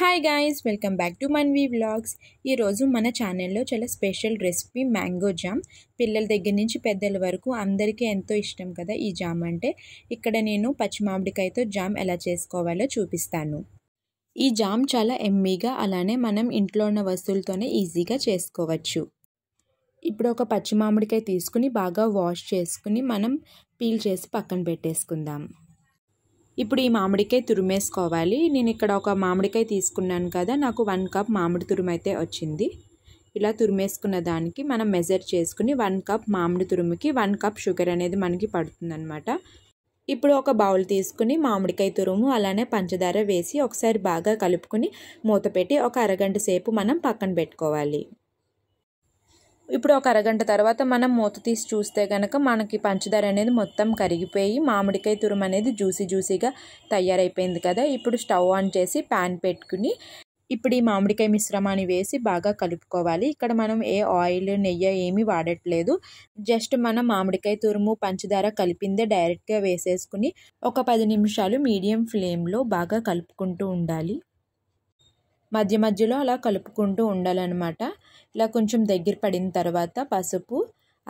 hi guys welcome back to Manvi vlogs ఈరోజు మన ఛానల్లో చాలా స్పెషల్ రెసిపీ మ్యాంగో జామ్ పిల్లల దగ్గర నుంచి పెద్దల వరకు అందరికీ ఎంతో ఇష్టం కదా ఈ జామ్ అంటే ఇక్కడ నేను పచ్చిమామిడికాయతో జామ్ ఎలా చేసుకోవాలో చూపిస్తాను ఈ జామ్ చాలా ఎమ్మీగా అలానే మనం ఇంట్లో ఉన్న వస్తువులతోనే ఈజీగా చేసుకోవచ్చు ఇప్పుడు ఒక పచ్చి మామిడికాయ తీసుకుని బాగా వాష్ చేసుకుని మనం పీల్ చేసి పక్కన పెట్టేసుకుందాం ఇప్పుడు ఈ మామిడికాయ తురిమేసుకోవాలి నేను ఇక్కడ ఒక మామిడికాయ తీసుకున్నాను కదా నాకు వన్ కప్ మామిడి తురుము అయితే వచ్చింది ఇలా తురిమేసుకున్న దానికి మనం మెజర్ చేసుకుని వన్ కప్ మామిడి తురుముకి వన్ కప్ షుగర్ అనేది మనకి పడుతుందన్నమాట ఇప్పుడు ఒక బౌల్ తీసుకుని మామిడికాయ తురుము అలానే పంచదార వేసి ఒకసారి బాగా కలుపుకుని మూత పెట్టి ఒక అరగంట సేపు మనం పక్కన పెట్టుకోవాలి ఇప్పుడు ఒక అరగంట తర్వాత మనం మూత తీసి చూస్తే కనుక మనకి పంచదార అనేది మొత్తం కరిగిపోయి మామిడికాయ తురుము అనేది జ్యూసీ జ్యూసీగా తయారైపోయింది కదా ఇప్పుడు స్టవ్ ఆన్ చేసి ప్యాన్ పెట్టుకుని ఇప్పుడు ఈ మామిడికాయ మిశ్రమాన్ని వేసి బాగా కలుపుకోవాలి ఇక్కడ మనం ఏ ఆయిల్ నెయ్యి ఏమీ వాడట్లేదు జస్ట్ మనం మామిడికాయ తురుము పంచదార కలిపిందే డైరెక్ట్గా వేసేసుకుని ఒక పది నిమిషాలు మీడియం ఫ్లేమ్లో బాగా కలుపుకుంటూ ఉండాలి మధ్య మధ్యలో అలా కలుపుకుంటూ ఉండాలన్నమాట ఇలా కొంచెం దగ్గర పడిన తర్వాత పసుపు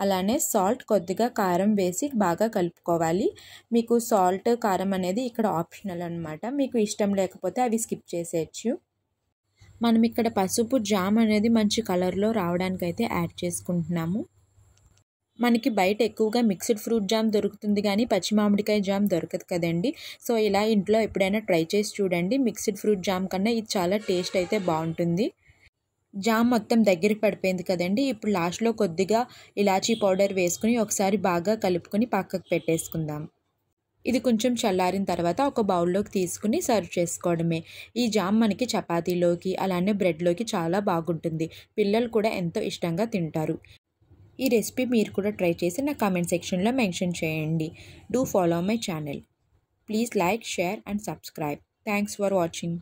అలానే సాల్ట్ కొద్దిగా కారం వేసి బాగా కలుపుకోవాలి మీకు సాల్ట్ కారం అనేది ఇక్కడ ఆప్షనల్ అనమాట మీకు ఇష్టం లేకపోతే అవి స్కిప్ చేసేయచ్చు మనం ఇక్కడ పసుపు జామ్ అనేది మంచి కలర్లో రావడానికి అయితే యాడ్ చేసుకుంటున్నాము మనకి బయట ఎక్కువగా మిక్స్డ్ ఫ్రూట్ జామ్ దొరుకుతుంది కానీ పచ్చి మామిడికాయ జామ్ దొరకదు కదండి సో ఇలా ఇంట్లో ఎప్పుడైనా ట్రై చేసి చూడండి మిక్స్డ్ ఫ్రూట్ జామ్ కన్నా ఇది చాలా టేస్ట్ అయితే బాగుంటుంది జామ్ మొత్తం దగ్గరికి పడిపోయింది కదండి ఇప్పుడు లాస్ట్లో కొద్దిగా ఇలాచీ పౌడర్ వేసుకుని ఒకసారి బాగా కలుపుకొని పక్కకు పెట్టేసుకుందాం ఇది కొంచెం చల్లారిన తర్వాత ఒక బౌల్లోకి తీసుకుని సర్వ్ చేసుకోవడమే ఈ జామ్ మనకి చపాతీలోకి అలానే బ్రెడ్లోకి చాలా బాగుంటుంది పిల్లలు కూడా ఎంతో ఇష్టంగా తింటారు ఈ రెసిపీ మీరు కూడా ట్రై చేసి నా కామెంట్ సెక్షన్లో మెన్షన్ చేయండి do follow my channel please like share and subscribe thanks for watching